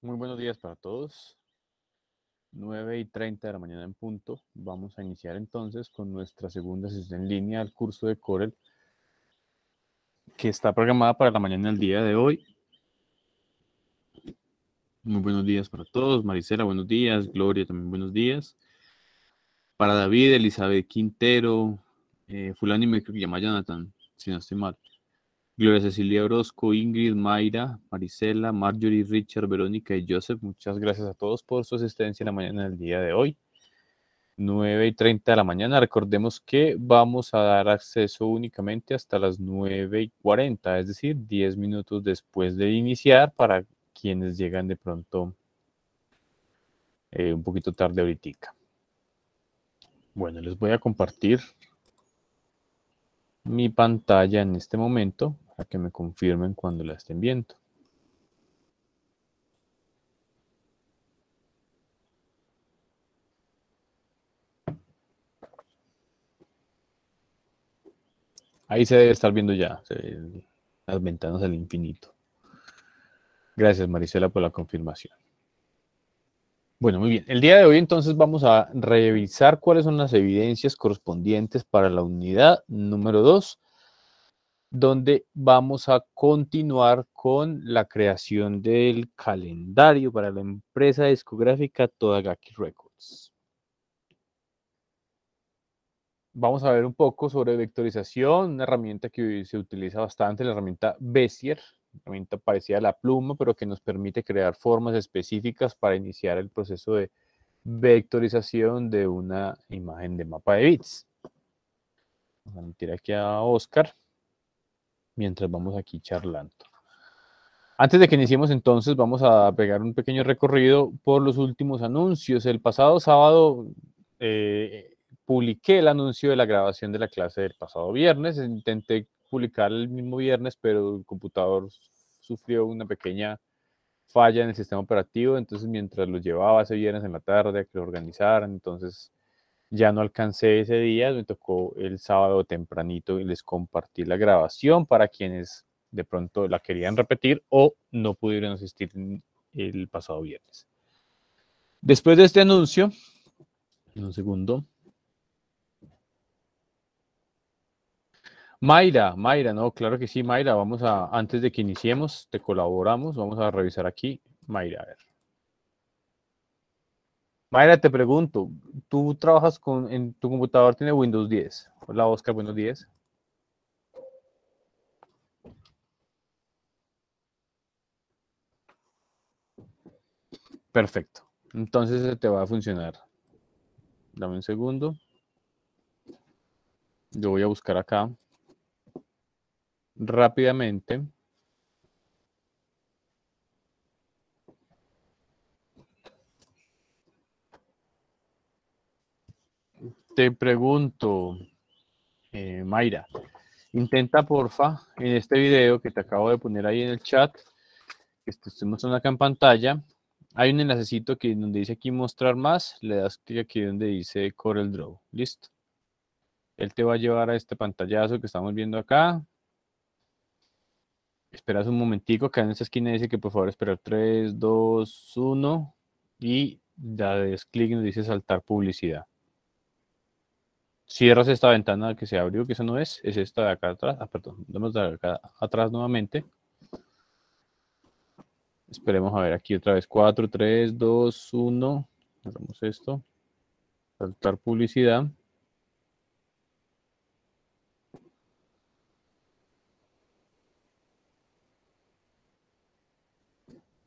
Muy buenos días para todos. 9 y 30 de la mañana en punto. Vamos a iniciar entonces con nuestra segunda sesión en línea al curso de Corel, que está programada para la mañana del día de hoy. Muy buenos días para todos. Maricela, buenos días. Gloria, también buenos días. Para David, Elizabeth Quintero, eh, Fulani, me creo que llama Jonathan, si no estoy mal. Gloria Cecilia Orozco, Ingrid, Mayra, Marisela, Marjorie, Richard, Verónica y Joseph. Muchas gracias a todos por su asistencia en la mañana del día de hoy. 9 y 30 de la mañana. Recordemos que vamos a dar acceso únicamente hasta las 9 y 40, es decir, 10 minutos después de iniciar para quienes llegan de pronto eh, un poquito tarde ahorita. Bueno, les voy a compartir mi pantalla en este momento a que me confirmen cuando la estén viendo. Ahí se debe estar viendo ya las ventanas del infinito. Gracias Marisela por la confirmación. Bueno, muy bien. El día de hoy entonces vamos a revisar cuáles son las evidencias correspondientes para la unidad número 2 donde vamos a continuar con la creación del calendario para la empresa discográfica Todagaki Records. Vamos a ver un poco sobre vectorización, una herramienta que se utiliza bastante, la herramienta Bezier, herramienta parecida a la pluma, pero que nos permite crear formas específicas para iniciar el proceso de vectorización de una imagen de mapa de bits. Vamos a meter aquí a Oscar mientras vamos aquí charlando. Antes de que iniciemos entonces, vamos a pegar un pequeño recorrido por los últimos anuncios. El pasado sábado eh, publiqué el anuncio de la grabación de la clase del pasado viernes. Intenté publicar el mismo viernes, pero el computador sufrió una pequeña falla en el sistema operativo. Entonces, mientras lo llevaba ese viernes en la tarde, que lo organizaran, entonces ya no alcancé ese día, me tocó el sábado tempranito y les compartí la grabación para quienes de pronto la querían repetir o no pudieron asistir el pasado viernes. Después de este anuncio, un segundo. Mayra, Mayra, no, claro que sí, Mayra, vamos a, antes de que iniciemos, te colaboramos, vamos a revisar aquí. Mayra, a ver. Mayra, te pregunto, ¿tú trabajas con, en tu computador tiene Windows 10? Hola Oscar, Windows 10. Perfecto. Entonces se te va a funcionar. Dame un segundo. Yo voy a buscar acá rápidamente. te pregunto, eh, Mayra, intenta porfa en este video que te acabo de poner ahí en el chat, que estoy mostrando acá en pantalla, hay un enlacecito que donde dice aquí mostrar más, le das clic aquí donde dice Corel Draw, listo. Él te va a llevar a este pantallazo que estamos viendo acá. Esperas un momentico, acá en esta esquina dice que por favor esperar 3, 2, 1 y das clic y nos dice saltar publicidad cierras esta ventana que se abrió, que esa no es, es esta de acá atrás. Ah, perdón, vamos dar acá atrás nuevamente. Esperemos a ver aquí otra vez. 4, 3, 2, 1. Hacemos esto. Saltar publicidad.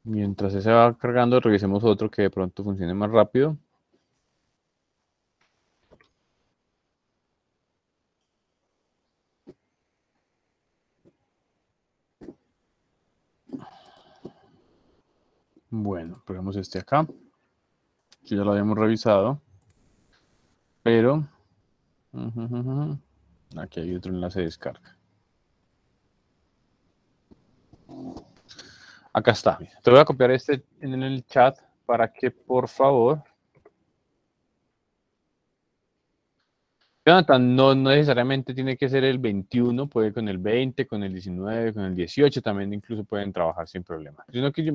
Mientras ese va cargando, revisemos otro que de pronto funcione más rápido. Bueno, probemos este acá. que ya lo habíamos revisado. Pero... Aquí hay otro enlace de descarga. Acá está. Te voy a copiar este en el chat para que por favor no, necesariamente tiene que ser el 21, puede con el 20, con el 19, con el 18, también incluso pueden trabajar sin problema. Sino que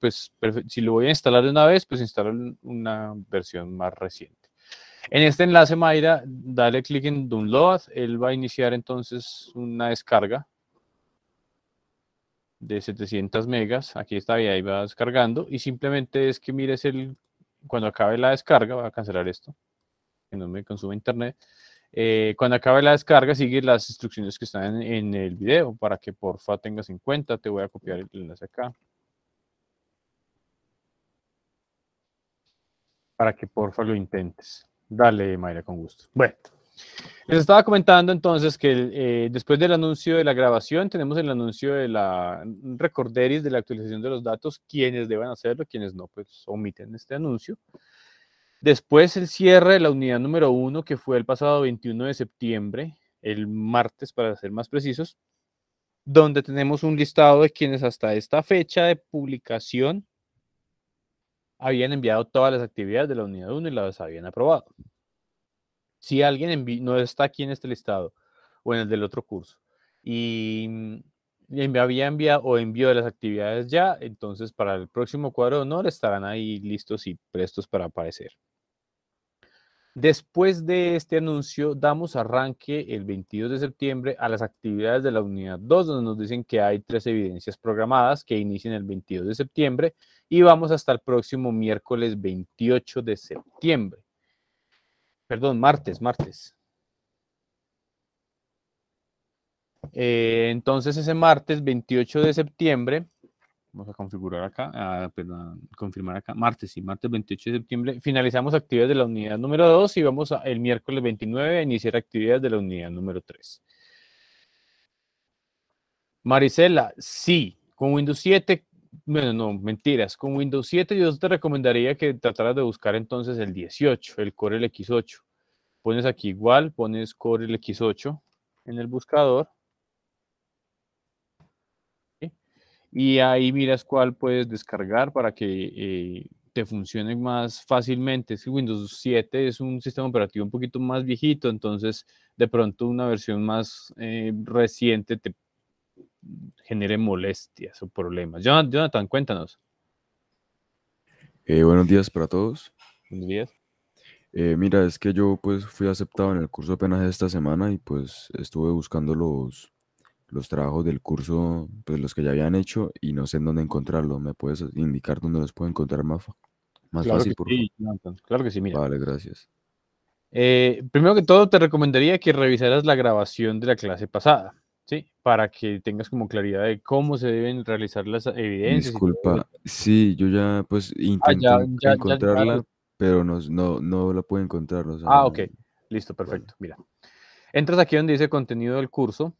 pues, si lo voy a instalar de una vez, pues instalo una versión más reciente. En este enlace, Mayra, dale clic en Download, él va a iniciar entonces una descarga de 700 megas, aquí está, ahí va descargando, y simplemente es que mires el, cuando acabe la descarga, va a cancelar esto, que no me consume internet, eh, cuando acabe la descarga, sigue las instrucciones que están en, el video para que porfa tengas en cuenta. Te voy a copiar el enlace acá. Para que porfa lo intentes. Dale, Mayra, con gusto. Bueno, les estaba comentando entonces que eh, después del anuncio de la grabación, tenemos el anuncio de la recorderis de la actualización de los datos, quienes deben hacerlo, quienes no, pues omiten este anuncio. Después el cierre de la unidad número uno, que fue el pasado 21 de septiembre, el martes para ser más precisos, donde tenemos un listado de quienes hasta esta fecha de publicación habían enviado todas las actividades de la unidad 1 y las habían aprobado. Si alguien no está aquí en este listado o en el del otro curso y mm, había enviado o envió de las actividades ya, entonces para el próximo cuadro de honor estarán ahí listos y prestos para aparecer. Después de este anuncio, damos arranque el 22 de septiembre a las actividades de la unidad 2, donde nos dicen que hay tres evidencias programadas que inician el 22 de septiembre y vamos hasta el próximo miércoles 28 de septiembre. Perdón, martes, martes. Eh, entonces ese martes 28 de septiembre Vamos a configurar acá, a, ah, perdón, confirmar acá, martes, sí, martes 28 de septiembre. Finalizamos actividades de la unidad número 2 y vamos el miércoles 29 a iniciar actividades de la unidad número 3. Marisela, sí, con Windows 7, bueno, no, mentiras, con Windows 7 yo te recomendaría que trataras de buscar entonces el 18, el Core x 8 Pones aquí igual, pones Core x 8 en el buscador y ahí miras cuál puedes descargar para que eh, te funcione más fácilmente. Si Windows 7 es un sistema operativo un poquito más viejito, entonces de pronto una versión más eh, reciente te genere molestias o problemas. Jonathan, cuéntanos. Eh, buenos días para todos. Buenos días. mira, es que yo pues fui aceptado en el curso apenas esta semana y pues estuve buscando los, los trabajos del curso, pues los que ya habían hecho y no sé en dónde encontrarlos. ¿Me puedes indicar dónde los puedo encontrar más, más fácil? sí, Claro que sí, mira. Vale, gracias. Eh, primero que todo, te recomendaría que revisaras la grabación de la clase pasada, ¿sí? Para que tengas como claridad de cómo se deben realizar las evidencias. Disculpa, sí, yo ya pues ah, intenté encontrarla, pero no, no, no, la puedo encontrar. ah, ok, listo, perfecto, mira. Entras aquí donde dice contenido del curso,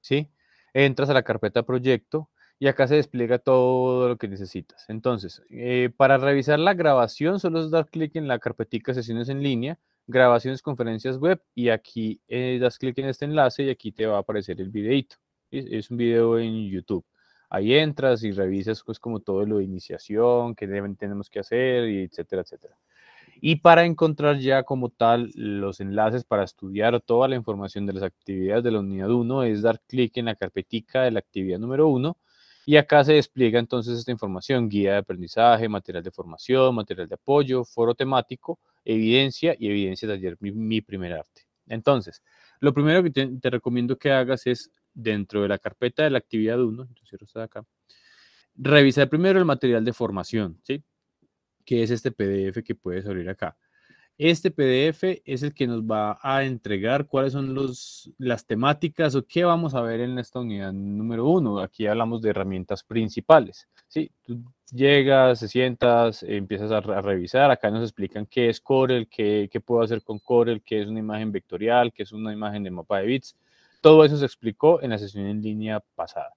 ¿sí? Entras a la carpeta proyecto y acá se despliega todo lo que necesitas. Entonces, eh, para revisar la grabación, solo es dar clic en la carpetica sesiones en línea, grabaciones, conferencias web, y aquí eh, das clic en este enlace y aquí te va a aparecer el videito. Es, un video en YouTube. Ahí entras y revisas pues como todo lo de iniciación, qué tenemos que hacer, y etcétera, etcétera y para encontrar ya como tal los enlaces para estudiar toda la información de las actividades de la unidad 1 es dar clic en la carpetica de la actividad número 1 y acá se despliega entonces esta información, guía de aprendizaje, material de formación, material de apoyo, foro temático, evidencia y evidencia de ayer, mi, primer arte. Entonces, lo primero que te, recomiendo que hagas es dentro de la carpeta de la actividad 1, entonces, esta de acá, revisar primero el material de formación, ¿sí? que es este PDF que puedes abrir acá. Este PDF es el que nos va a entregar cuáles son las temáticas o qué vamos a ver en esta unidad número uno. Aquí hablamos de herramientas principales. ¿sí? Tú llegas, se sientas, empiezas a, revisar. Acá nos explican qué es Corel, qué, qué puedo hacer con Corel, qué es una imagen vectorial, qué es una imagen de mapa de bits. Todo eso se explicó en la sesión en línea pasada.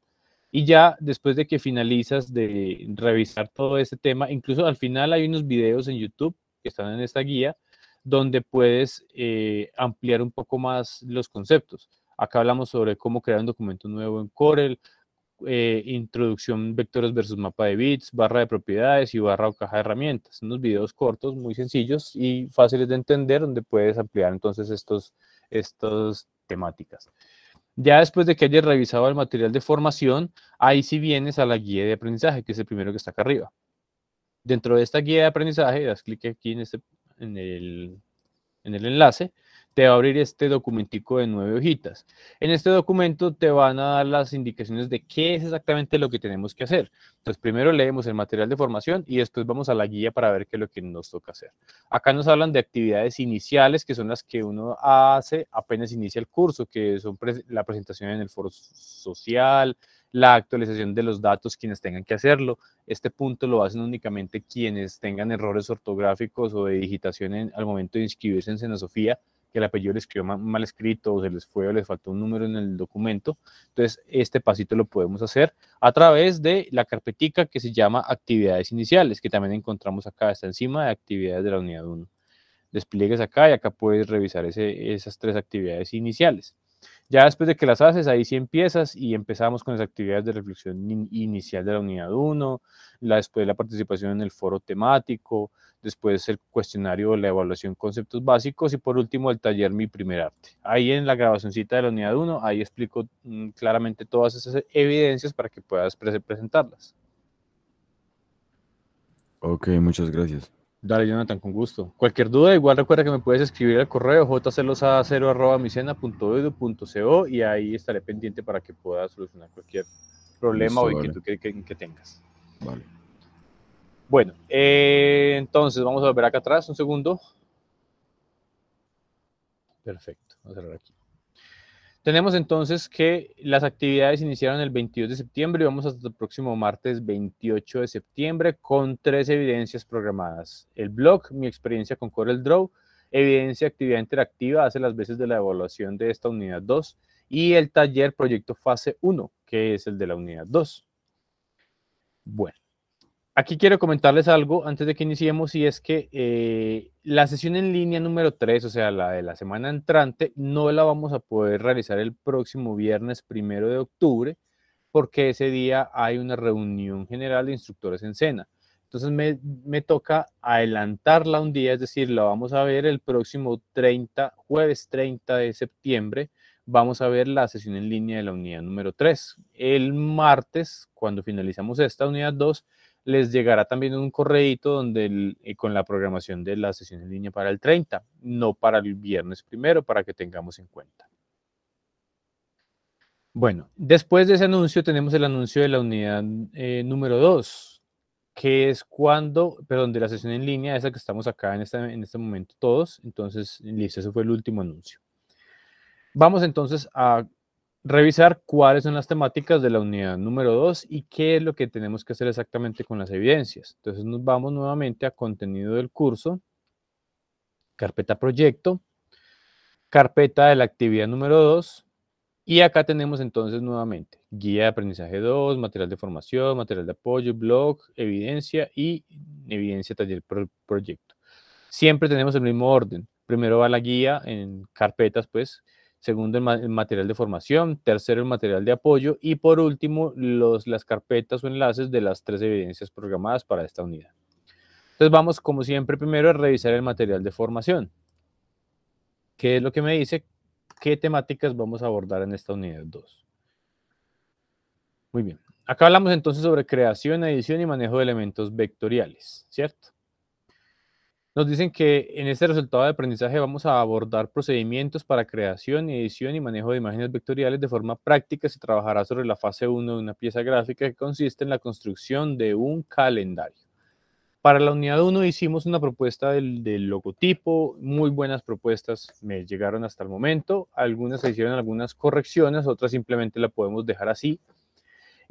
Y ya después de que finalizas de revisar todo este tema, incluso al final hay unos videos en YouTube que están en esta guía donde puedes eh, ampliar un poco más los conceptos. Acá hablamos sobre cómo crear un documento nuevo en Corel, eh, introducción vectores versus mapa de bits, barra de propiedades y barra o caja de herramientas. Unos videos cortos, muy sencillos y fáciles de entender, donde puedes ampliar entonces estas temáticas. Ya después de que hayas revisado el material de formación, ahí sí vienes a la guía de aprendizaje, que es el primero que está acá arriba. Dentro de esta guía de aprendizaje, das clic aquí en, este, en, el, en el enlace te va a abrir este documentico de nueve hojitas. En este documento te van a dar las indicaciones de qué es exactamente lo que tenemos que hacer. Entonces, primero leemos el material de formación y después vamos a la guía para ver qué es lo que nos toca hacer. Acá nos hablan de actividades iniciales, que son las que uno hace apenas inicia el curso, que son la presentación en el foro social, la actualización de los datos quienes tengan que hacerlo. Este punto lo hacen únicamente quienes tengan errores ortográficos o de digitación al momento de inscribirse en Cenasofía que el apellido les quedó mal, escrito, o se les fue o les faltó un número en el documento. Entonces, este pasito lo podemos hacer a través de la carpetica que se llama actividades iniciales, que también encontramos acá, está encima de actividades de la unidad 1. Despliegues acá y acá puedes revisar esas tres actividades iniciales. Ya después de que las haces, ahí sí empiezas y empezamos con las actividades de reflexión inicial de la unidad 1, la, después la participación en el foro temático, después el cuestionario, de la evaluación, conceptos básicos y por último el taller Mi Primer Arte. Ahí en la grabacioncita de la unidad 1, ahí explico mm, claramente todas esas evidencias para que puedas presentarlas. Ok, muchas gracias. Dale, Jonathan, con gusto. Cualquier duda, igual recuerda que me puedes escribir al correo jcelosa y ahí estaré pendiente para que pueda solucionar cualquier problema o inquietud que, tengas. Vale. Bueno, eh, entonces vamos a volver acá atrás un segundo. Perfecto, vamos a cerrar aquí. Tenemos entonces que las actividades iniciaron el 22 de septiembre y vamos hasta el próximo martes 28 de septiembre con tres evidencias programadas. El blog, mi experiencia con Draw, evidencia actividad interactiva, hace las veces de la evaluación de esta unidad 2 y el taller proyecto fase 1, que es el de la unidad 2. Bueno, aquí quiero comentarles algo antes de que iniciemos y es que eh, la sesión en línea número 3, o sea, la de la semana entrante, no la vamos a poder realizar el próximo viernes primero de octubre porque ese día hay una reunión general de instructores en cena. Entonces me, me toca adelantarla un día, es decir, la vamos a ver el próximo 30, jueves 30 de septiembre, vamos a ver la sesión en línea de la unidad número 3. El martes, cuando finalizamos esta unidad 2, les llegará también un correíto donde eh, con la programación de la sesión en línea para el 30, no para el viernes primero, para que tengamos en cuenta. Bueno, después de ese anuncio tenemos el anuncio de la unidad eh, número 2, que es cuando, perdón, de la sesión en línea, esa que estamos acá en este, en este momento todos. Entonces, listo, ese fue el último anuncio. Vamos entonces a revisar cuáles son las temáticas de la unidad número 2 y qué es lo que tenemos que hacer exactamente con las evidencias. Entonces nos vamos nuevamente a contenido del curso, carpeta proyecto, carpeta de la actividad número 2 y acá tenemos entonces nuevamente guía de aprendizaje 2, material de formación, material de apoyo, blog, evidencia y evidencia taller proyecto. Siempre tenemos el mismo orden. Primero va la guía en carpetas, pues, segundo el, material de formación, tercero el material de apoyo y por último los, las carpetas o enlaces de las tres evidencias programadas para esta unidad. Entonces vamos como siempre primero a revisar el material de formación. ¿Qué es lo que me dice? ¿Qué temáticas vamos a abordar en esta unidad 2? Muy bien. Acá hablamos entonces sobre creación, edición y manejo de elementos vectoriales, ¿cierto? Nos dicen que en este resultado de aprendizaje vamos a abordar procedimientos para creación, edición y manejo de imágenes vectoriales de forma práctica. Se trabajará sobre la fase 1 de una pieza gráfica que consiste en la construcción de un calendario. Para la unidad 1 hicimos una propuesta del, del, logotipo, muy buenas propuestas me llegaron hasta el momento. Algunas se hicieron algunas correcciones, otras simplemente la podemos dejar así.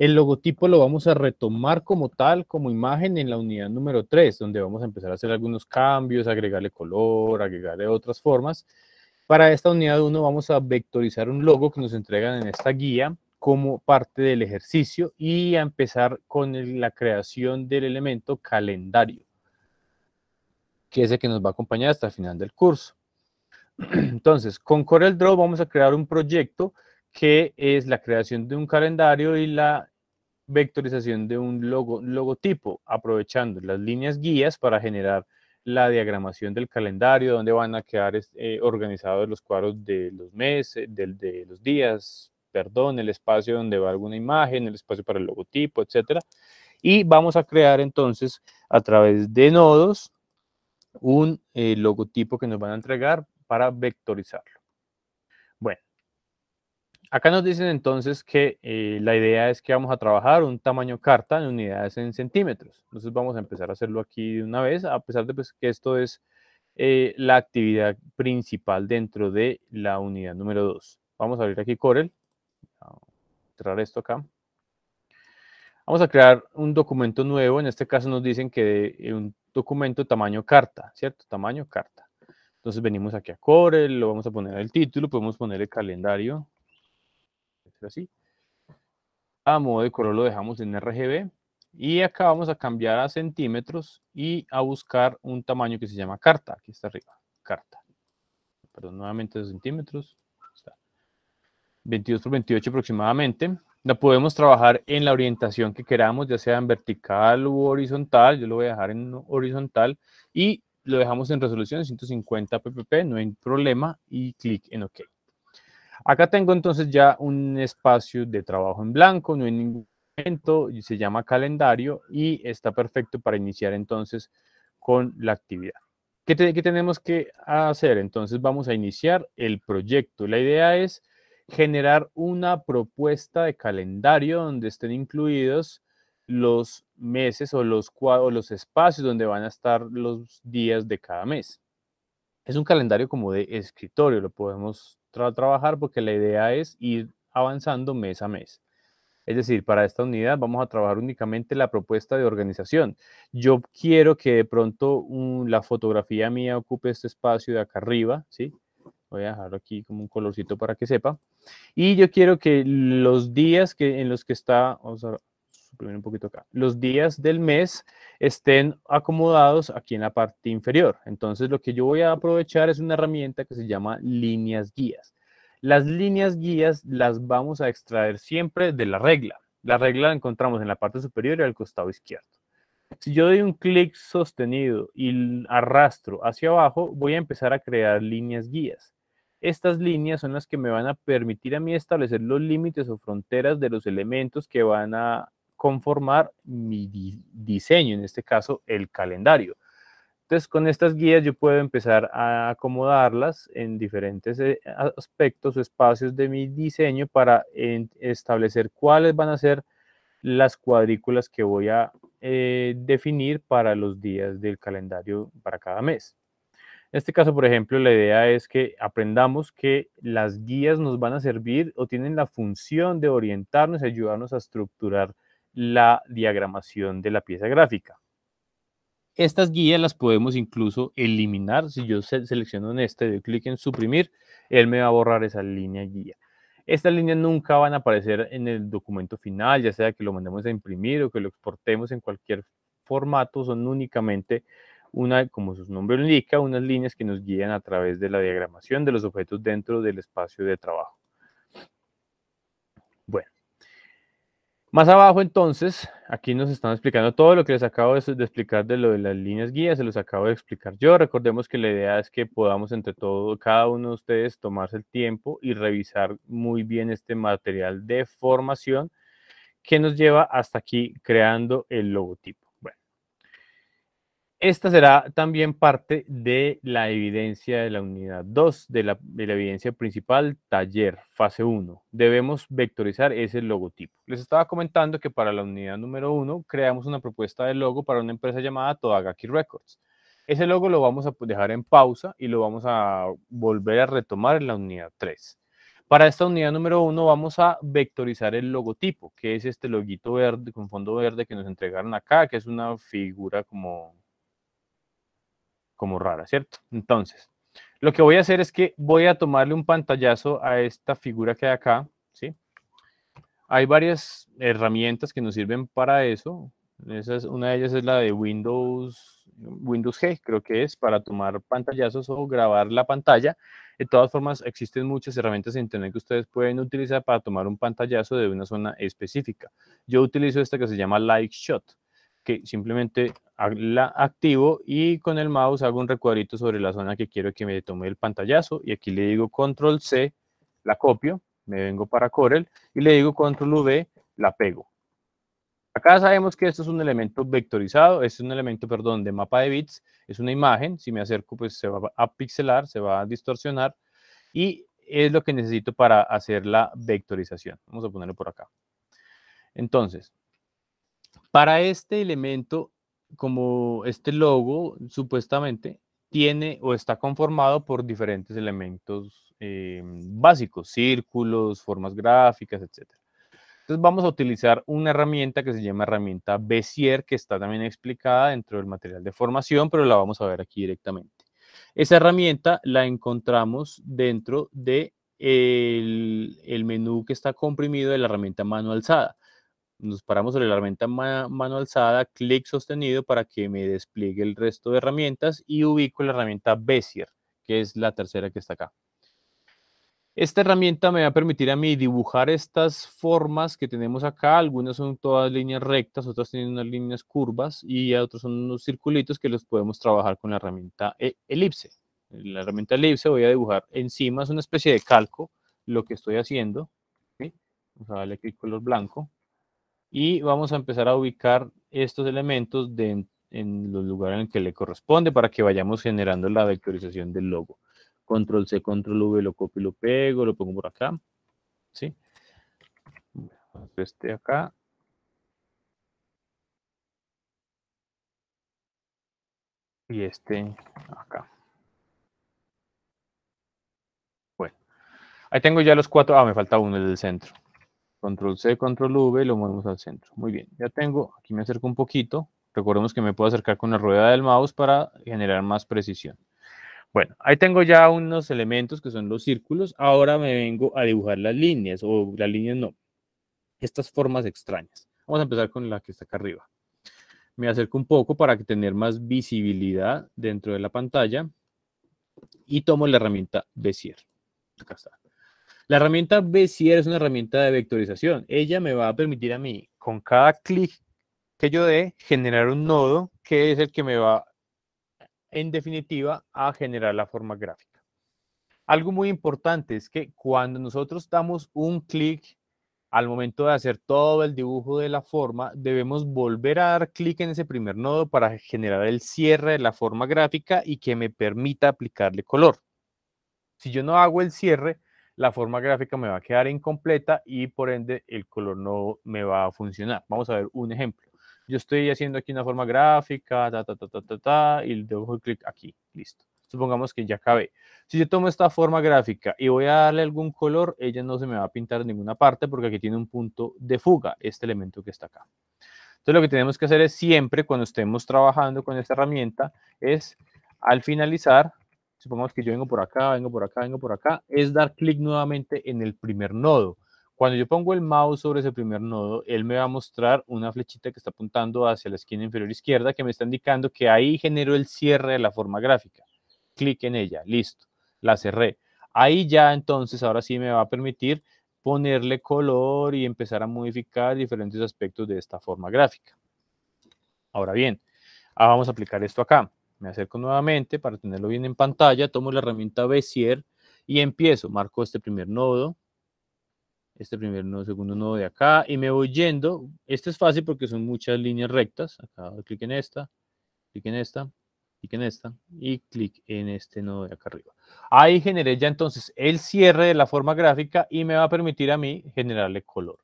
El logotipo lo vamos a retomar como tal, como imagen en la unidad número 3, donde vamos a empezar a hacer algunos cambios, agregarle color, agregarle otras formas. Para esta unidad 1 vamos a vectorizar un logo que nos entregan en esta guía como parte del ejercicio y a empezar con la creación del elemento calendario, que es el que nos va a acompañar hasta el final del curso. Entonces, con CorelDRAW vamos a crear un proyecto que es la creación de un calendario y la vectorización de un logo, logotipo, aprovechando las líneas guías para generar la diagramación del calendario, donde van a quedar eh, organizados los cuadros de los meses, de, los días, perdón, el espacio donde va alguna imagen, el espacio para el logotipo, etc. Y vamos a crear entonces a través de nodos un eh, logotipo que nos van a entregar para vectorizarlo. Acá nos dicen entonces que eh, la idea es que vamos a trabajar un tamaño carta en unidades en centímetros. Entonces vamos a empezar a hacerlo aquí de una vez, a pesar de pues, que esto es eh, la actividad principal dentro de la unidad número 2. Vamos a abrir aquí Corel. Vamos a cerrar esto acá. Vamos a crear un documento nuevo. En este caso nos dicen que eh, un documento tamaño carta, ¿cierto? Tamaño carta. Entonces venimos aquí a Corel, lo vamos a poner el título, podemos poner el calendario, así. A modo de color lo dejamos en RGB. Y acá vamos a cambiar a centímetros y a buscar un tamaño que se llama carta. Aquí está arriba, carta. Perdón, nuevamente de centímetros. 22 por 28 aproximadamente. La podemos trabajar en la orientación que queramos, ya sea en vertical u horizontal. Yo lo voy a dejar en horizontal. Y lo dejamos en resolución 150 ppp, no hay problema. Y clic en OK. Acá tengo entonces ya un espacio de trabajo en blanco, no hay ningún momento, se llama calendario y está perfecto para iniciar entonces con la actividad. ¿Qué, tenemos que hacer? Entonces vamos a iniciar el proyecto. La idea es generar una propuesta de calendario donde estén incluidos los meses o los, o los espacios donde van a estar los días de cada mes. Es un calendario como de escritorio, lo podemos trabajar porque la idea es ir avanzando mes a mes. Es decir, para esta unidad vamos a trabajar únicamente la propuesta de organización. Yo quiero que de pronto la fotografía mía ocupe este espacio de acá arriba, ¿sí? Voy a dejarlo aquí como un colorcito para que sepa. Y yo quiero que los días que, en los que está, un poquito acá, los días del mes estén acomodados aquí en la parte inferior. Entonces lo que yo voy a aprovechar es una herramienta que se llama líneas guías. Las líneas guías las vamos a extraer siempre de la regla. La regla la encontramos en la parte superior y al costado izquierdo. Si yo doy un clic sostenido y arrastro hacia abajo, voy a empezar a crear líneas guías. Estas líneas son las que me van a permitir a mí establecer los límites o fronteras de los elementos que van a conformar mi diseño, en este caso el calendario. Entonces, con estas guías yo puedo empezar a acomodarlas en diferentes eh, aspectos o espacios de mi diseño para establecer cuáles van a ser las cuadrículas que voy a eh, definir para los días del calendario para cada mes. En este caso, por ejemplo, la idea es que aprendamos que las guías nos van a servir o tienen la función de orientarnos y ayudarnos a estructurar la diagramación de la pieza gráfica. Estas guías las podemos incluso eliminar. Si yo selecciono en este, doy clic en suprimir, él me va a borrar esa línea guía. Estas líneas nunca van a aparecer en el documento final, ya sea que lo mandemos a imprimir o que lo exportemos en cualquier formato, son únicamente una, como su nombre lo indica, unas líneas que nos guían a través de la diagramación de los objetos dentro del espacio de trabajo. Más abajo entonces, aquí nos están explicando todo lo que les acabo de, explicar de lo de las líneas guías, se los acabo de explicar yo. Recordemos que la idea es que podamos entre todos, cada uno de ustedes, tomarse el tiempo y revisar muy bien este material de formación que nos lleva hasta aquí creando el logotipo. Esta será también parte de la evidencia de la unidad 2, de la, evidencia principal, taller, fase 1. Debemos vectorizar ese logotipo. Les estaba comentando que para la unidad número 1 creamos una propuesta de logo para una empresa llamada Todagaki Records. Ese logo lo vamos a dejar en pausa y lo vamos a volver a retomar en la unidad 3. Para esta unidad número 1 vamos a vectorizar el logotipo, que es este loguito verde con fondo verde que nos entregaron acá, que es una figura como como rara, ¿cierto? Entonces, lo que voy a hacer es que voy a tomarle un pantallazo a esta figura que hay acá, ¿sí? Hay varias herramientas que nos sirven para eso. una de ellas es la de Windows, Windows G, creo que es, para tomar pantallazos o grabar la pantalla. De todas formas, existen muchas herramientas en Internet que ustedes pueden utilizar para tomar un pantallazo de una zona específica. Yo utilizo esta que se llama Light Shot que simplemente la activo y con el mouse hago un recuadrito sobre la zona que quiero que me tome el pantallazo y aquí le digo control C, la copio, me vengo para Corel y le digo control V, la pego. Acá sabemos que esto es un elemento vectorizado, es un elemento, perdón, de mapa de bits, es una imagen, si me acerco pues se va a pixelar, se va a distorsionar y es lo que necesito para hacer la vectorización. Vamos a ponerlo por acá. Entonces, para este elemento, como este logo supuestamente tiene o está conformado por diferentes elementos eh, básicos, círculos, formas gráficas, etc. Entonces vamos a utilizar una herramienta que se llama herramienta Bezier, que está también explicada dentro del material de formación, pero la vamos a ver aquí directamente. Esa herramienta la encontramos dentro de menú que está comprimido de la herramienta mano alzada nos paramos en la herramienta mano alzada, clic sostenido para que me despliegue el resto de herramientas y ubico la herramienta Bezier, que es la tercera que está acá. Esta herramienta me va a permitir a mí dibujar estas formas que tenemos acá. Algunas son todas líneas rectas, otras tienen unas líneas curvas y otros son unos circulitos que los podemos trabajar con la herramienta eh, elipse. la herramienta elipse voy a dibujar encima, es una especie de calco, lo que estoy haciendo. ¿sí? Vamos a darle aquí color blanco y vamos a empezar a ubicar estos elementos en los lugares en el que le corresponde para que vayamos generando la vectorización del logo. Control C, Control V, lo copio lo pego, lo pongo por acá. ¿Sí? Este acá. Y este acá. Bueno. Ahí tengo ya los cuatro. Ah, me falta uno, el del centro. Control C, Control V, lo movemos al centro. Muy bien, ya tengo, aquí me acerco un poquito. Recordemos que me puedo acercar con la rueda del mouse para generar más precisión. Bueno, ahí tengo ya unos elementos que son los círculos. Ahora me vengo a dibujar las líneas, o las líneas no, estas formas extrañas. Vamos a empezar con la que está acá arriba. Me acerco un poco para tener más visibilidad dentro de la pantalla y tomo la herramienta Bezier. Acá está. La herramienta Bezier es una herramienta de vectorización. Ella me va a permitir a mí, con cada clic que yo dé, generar un nodo que es el que me va, en definitiva, a generar la forma gráfica. Algo muy importante es que cuando nosotros damos un clic al momento de hacer todo el dibujo de la forma, debemos volver a dar clic en ese primer nodo para generar el cierre de la forma gráfica y que me permita aplicarle color. Si yo no hago el cierre, la forma gráfica me va a quedar incompleta y por ende el color no me va a funcionar. Vamos a ver un ejemplo. Yo estoy haciendo aquí una forma gráfica, ta, ta, ta, ta, ta, y dejo el clic aquí, listo. Supongamos que ya acabé. Si yo tomo esta forma gráfica y voy a darle algún color, ella no se me va a pintar en ninguna parte porque aquí tiene un punto de fuga, este elemento que está acá. Entonces lo que tenemos que hacer es siempre cuando estemos trabajando con esta herramienta es al finalizar supongamos que yo vengo por acá, vengo por acá, vengo por acá, es dar clic nuevamente en el primer nodo. Cuando yo pongo el mouse sobre ese primer nodo, él me va a mostrar una flechita que está apuntando hacia la esquina inferior izquierda que me está indicando que ahí generó el cierre de la forma gráfica. Clic en ella, listo, la cerré. Ahí ya entonces, ahora sí me va a permitir ponerle color y empezar a modificar diferentes aspectos de esta forma gráfica. Ahora bien, ah, vamos a aplicar esto acá. Me acerco nuevamente para tenerlo bien en pantalla, tomo la herramienta Bezier y empiezo. Marco este primer nodo, este primer nodo, segundo nodo de acá y me voy yendo. Esto es fácil porque son muchas líneas rectas. Acá clic en esta, clic en esta, clic en esta y clic en este nodo de acá arriba. Ahí generé ya entonces el cierre de la forma gráfica y me va a permitir a mí generarle color.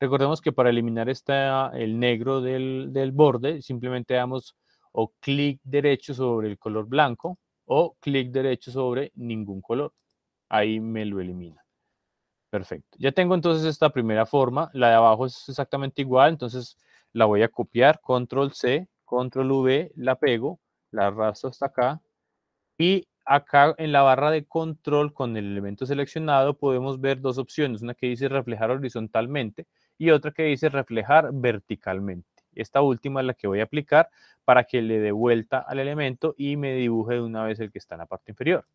Recordemos que para eliminar esta, el negro del, del borde, simplemente damos o clic derecho sobre el color blanco o clic derecho sobre ningún color. Ahí me lo elimina. Perfecto. Ya tengo entonces esta primera forma. La de abajo es exactamente igual, entonces la voy a copiar. Control C, Control V, la pego, la arrastro hasta acá. Y acá en la barra de control con el elemento seleccionado podemos ver dos opciones. Una que dice reflejar horizontalmente y otra que dice reflejar verticalmente. Esta última es la que voy a aplicar para que le dé vuelta al elemento y me dibuje de una vez el que está en la parte inferior.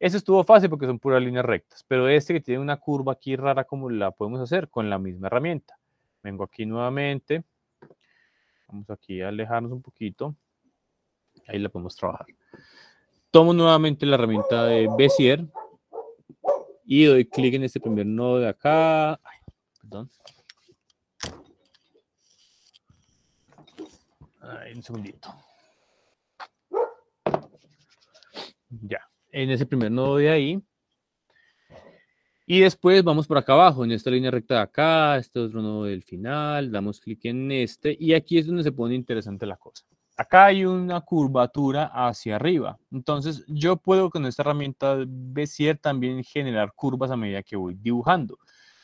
eso estuvo fácil porque son puras líneas rectas, pero este que tiene una curva aquí rara, como la podemos hacer? Con la misma herramienta. Vengo aquí nuevamente. Vamos aquí a alejarnos un poquito. Ahí la podemos trabajar. Tomo nuevamente la herramienta de Bezier y doy clic en este primer nodo de acá. perdón. Ya, en ese primer nodo de ahí. Y después vamos por acá abajo, en esta línea recta de acá, este otro nodo del final, damos clic en este y aquí es donde se pone interesante la cosa. Acá hay una curvatura hacia arriba, entonces yo puedo con esta herramienta Bezier también generar curvas a medida que voy dibujando.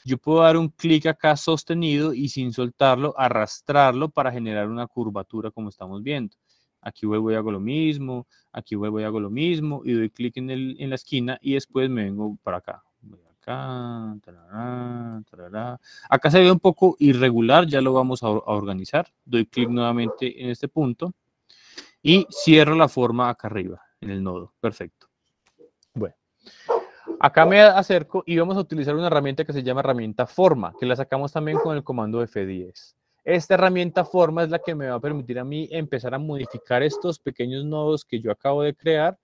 Yo puedo dar un clic acá sostenido y sin soltarlo, arrastrarlo para generar una curvatura como estamos viendo. Aquí vuelvo y hago lo mismo, aquí vuelvo y hago lo mismo y doy clic en, la esquina y después me vengo para acá. acá, se ve un poco irregular, ya lo vamos a organizar. Doy clic nuevamente en este punto y cierro la forma acá arriba, en el nodo. Perfecto. Acá me acerco y vamos a utilizar una herramienta que se llama herramienta forma, que la sacamos también con el comando F10. Esta herramienta forma es la que me va a permitir a mí empezar a modificar estos pequeños nodos que yo acabo de crear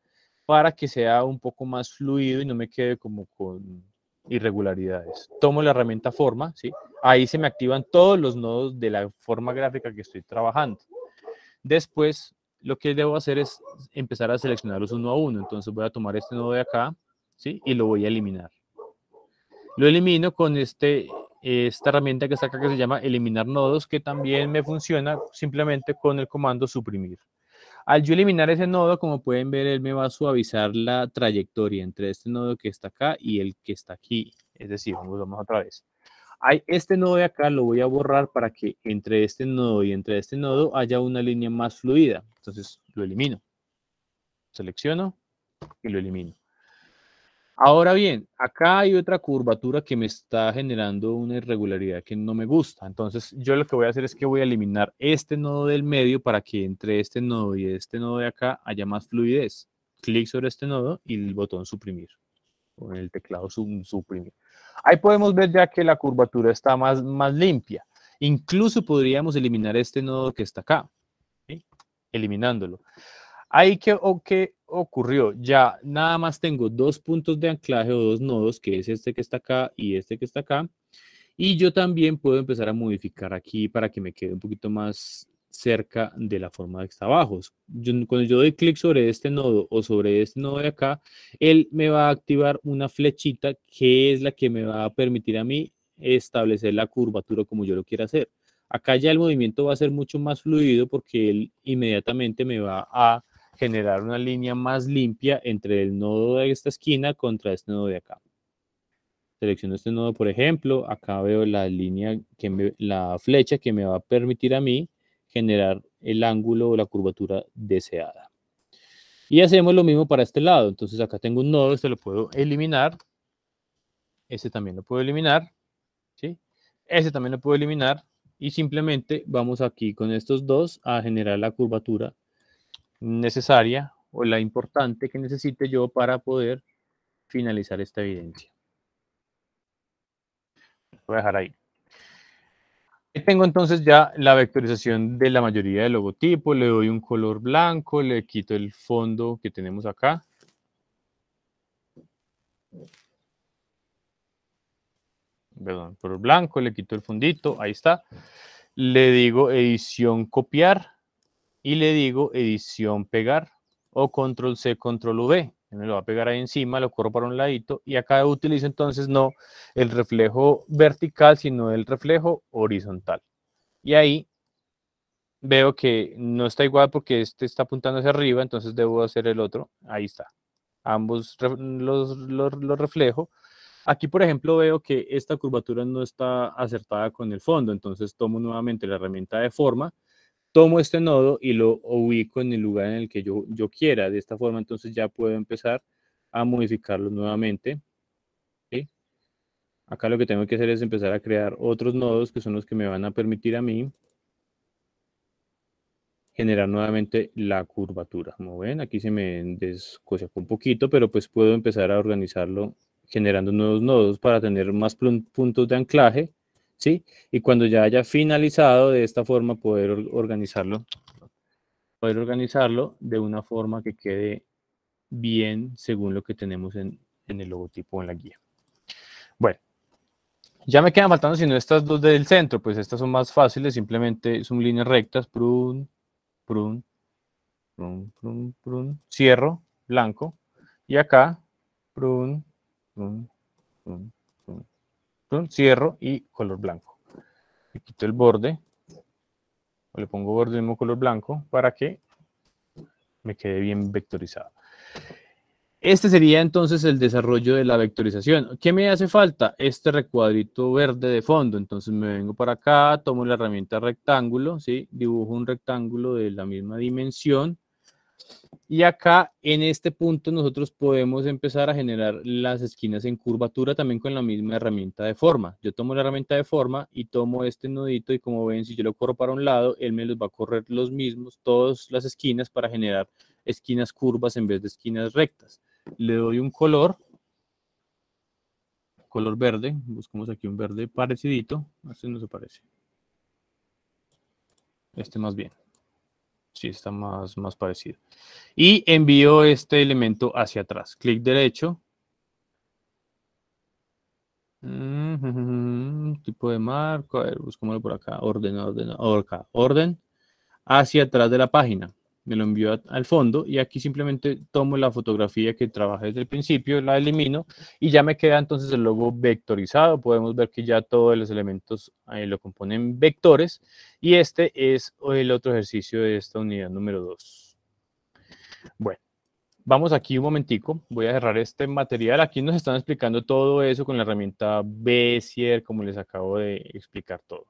para que sea un poco más fluido y no me quede como con irregularidades. Tomo la herramienta forma, ¿sí? Ahí se me activan todos los nodos de la forma gráfica que estoy trabajando. Después, lo que debo hacer es empezar a seleccionarlos uno a uno. Entonces voy a tomar este nodo de acá, y lo voy a eliminar. Lo elimino con este, esta herramienta que está acá que se llama eliminar nodos, que también me funciona simplemente con el comando suprimir. Al yo eliminar ese nodo, como pueden ver, él me va a suavizar la trayectoria entre este nodo que está acá y el que está aquí. Es decir, vamos otra vez. Hay este nodo de acá, lo voy a borrar para que entre este nodo y entre este nodo haya una línea más fluida. Entonces lo elimino. Selecciono y lo elimino. Ahora bien, acá hay otra curvatura que me está generando una irregularidad que no me gusta. Entonces, yo lo que voy a hacer es que voy a eliminar este nodo del medio para que entre este nodo y este nodo de acá haya más fluidez. Clic sobre este nodo y el botón suprimir. Con el teclado suprimir. Ahí podemos ver ya que la curvatura está más, limpia. Incluso podríamos eliminar este nodo que está acá. Eliminándolo. Ahí que, o ocurrió, ya nada más tengo dos puntos de anclaje o dos nodos, que es este que está acá y este que está acá. Y yo también puedo empezar a modificar aquí para que me quede un poquito más cerca de la forma de que está abajo. cuando yo doy clic sobre este nodo o sobre este nodo de acá, él me va a activar una flechita que es la que me va a permitir a mí establecer la curvatura como yo lo quiera hacer. Acá ya el movimiento va a ser mucho más fluido porque él inmediatamente me va a generar una línea más limpia entre el nodo de esta esquina contra este nodo de acá. Selecciono este nodo, por ejemplo, acá veo la línea, que me, la flecha que me va a permitir a mí generar el ángulo o la curvatura deseada. Y hacemos lo mismo para este lado. Entonces acá tengo un nodo, este lo puedo eliminar. Este también lo puedo eliminar. ¿sí? Este también lo puedo eliminar. Y simplemente vamos aquí con estos dos a generar la curvatura necesaria o la importante que necesite yo para poder finalizar esta evidencia. Voy a dejar ahí. tengo entonces ya la vectorización de la mayoría de logotipos. le doy un color blanco, le quito el fondo que tenemos acá. Perdón, color blanco, le quito el fondito, ahí está. Le digo edición copiar y le digo edición pegar o control C, control V. Me lo va a pegar ahí encima, lo corro para un ladito y acá utilizo entonces no el reflejo vertical, sino el reflejo horizontal. Y ahí veo que no está igual porque este está apuntando hacia arriba, entonces debo hacer el otro. Ahí está. Ambos los, los, los reflejo. Aquí, por ejemplo, veo que esta curvatura no está acertada con el fondo, entonces tomo nuevamente la herramienta de forma tomo este nodo y lo ubico en el lugar en el que yo, quiera. De esta forma, entonces ya puedo empezar a modificarlo nuevamente. Acá lo que tengo que hacer es empezar a crear otros nodos que son los que me van a permitir a mí generar nuevamente la curvatura. Como ven, aquí se me descosacó un poquito, pero pues puedo empezar a organizarlo generando nuevos nodos para tener más puntos de anclaje ¿sí? Y cuando ya haya finalizado de esta forma, poder organizarlo, poder organizarlo de una forma que quede bien según lo que tenemos en, el logotipo o en la guía. Bueno, ya me quedan faltando, sino estas dos del centro, pues estas son más fáciles, simplemente son líneas rectas, prun, prun, prun, prun, prun, cierro, blanco, y acá, prun, prun, prun, cierro y color blanco. Le quito el borde, le pongo borde mismo color blanco para que me quede bien vectorizado. Este sería entonces el desarrollo de la vectorización. ¿Qué me hace falta? Este recuadrito verde de fondo. Entonces me vengo para acá, tomo la herramienta rectángulo, ¿sí? dibujo un rectángulo de la misma dimensión y acá en este punto nosotros podemos empezar a generar las esquinas en curvatura también con la misma herramienta de forma. Yo tomo la herramienta de forma y tomo este nudito y como ven, si yo lo corro para un lado, él me los va a correr los mismos, todas las esquinas para generar esquinas curvas en vez de esquinas rectas. Le doy un color, color verde, buscamos aquí un verde parecidito, este no se parece Este más bien. Sí, está más, más parecido. Y envío este elemento hacia atrás. Clic derecho. Mm, tipo de marco. A ver, buscámoslo por acá. Orden, orden, orca. Orden. Hacia atrás de la página me lo envío al fondo y aquí simplemente tomo la fotografía que trabajé desde el principio, la elimino y ya me queda entonces el logo vectorizado. Podemos ver que ya todos los elementos eh, lo componen vectores y este es el otro ejercicio de esta unidad número 2. Bueno. Vamos aquí un momentico, voy a cerrar este material. Aquí nos están explicando todo eso con la herramienta Bezier, como les acabo de explicar todo.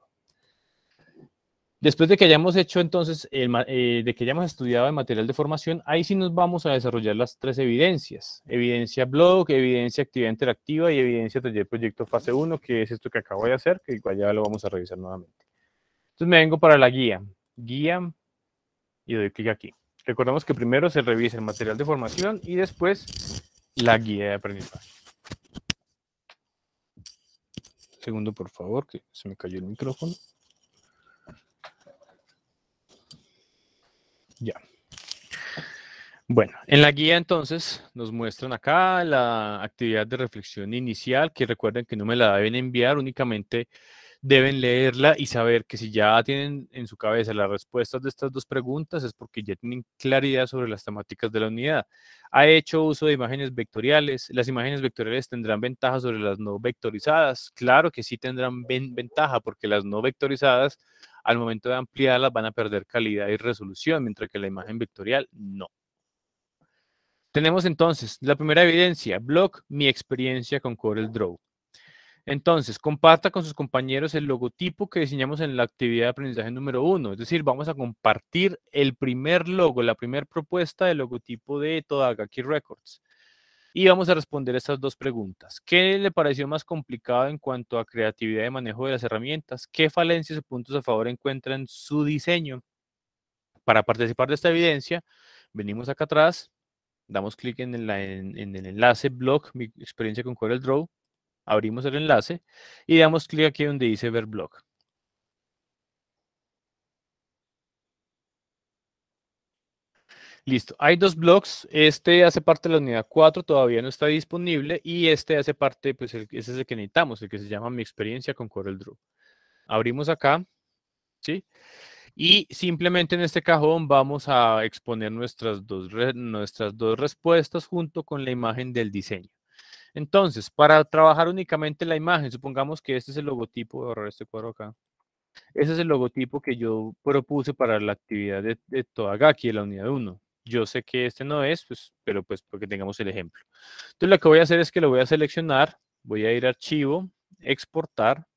Después de que hayamos hecho entonces, eh, de que hayamos estudiado el material de formación, ahí sí nos vamos a desarrollar las tres evidencias. Evidencia blog, evidencia actividad interactiva y evidencia taller proyecto fase 1, que es esto que acabo de hacer, que igual ya lo vamos a revisar nuevamente. Entonces me vengo para la guía. Guía y doy clic aquí. Recordemos que primero se revisa el material de formación y después la guía de aprendizaje. Segundo, por favor, que se me cayó el micrófono. Ya. Bueno, en la guía entonces nos muestran acá la actividad de reflexión inicial, que recuerden que no me la deben enviar, únicamente deben leerla y saber que si ya tienen en su cabeza las respuestas de estas dos preguntas es porque ya tienen claridad sobre las temáticas de la unidad. Ha hecho uso de imágenes vectoriales. Las imágenes vectoriales tendrán ventaja sobre las no vectorizadas. Claro que sí tendrán ventaja porque las no vectorizadas al momento de ampliarlas van a perder calidad y resolución, mientras que la imagen vectorial no. Tenemos entonces la primera evidencia, blog, mi experiencia con CorelDRAW. Entonces, comparta con sus compañeros el logotipo que diseñamos en la actividad de aprendizaje número uno. Es decir, vamos a compartir el primer logo, la primera propuesta del logotipo de Todagaki Records. Y vamos a responder estas dos preguntas. ¿Qué le pareció más complicado en cuanto a creatividad de manejo de las herramientas? ¿Qué falencias o puntos a favor encuentran en su diseño? Para participar de esta evidencia, venimos acá atrás, damos clic en, en, en, el enlace blog, mi experiencia con Corel Draw, abrimos el enlace y damos clic aquí donde dice ver blog. Listo, hay dos blogs, este hace parte de la unidad 4, todavía no está disponible y este hace parte, pues ese es el que necesitamos, el que se llama Mi experiencia con CorelDRAW. Abrimos acá, ¿sí? Y simplemente en este cajón vamos a exponer nuestras dos, nuestras dos respuestas junto con la imagen del diseño. Entonces, para trabajar únicamente la imagen, supongamos que este es el logotipo, voy a borrar este cuadro acá. Ese es el logotipo que yo propuse para la actividad de, de Todagaki, de la unidad 1 yo sé que este no es, pues, pero pues porque tengamos el ejemplo. Entonces lo que voy a hacer es que lo voy a seleccionar, voy a ir a archivo, exportar.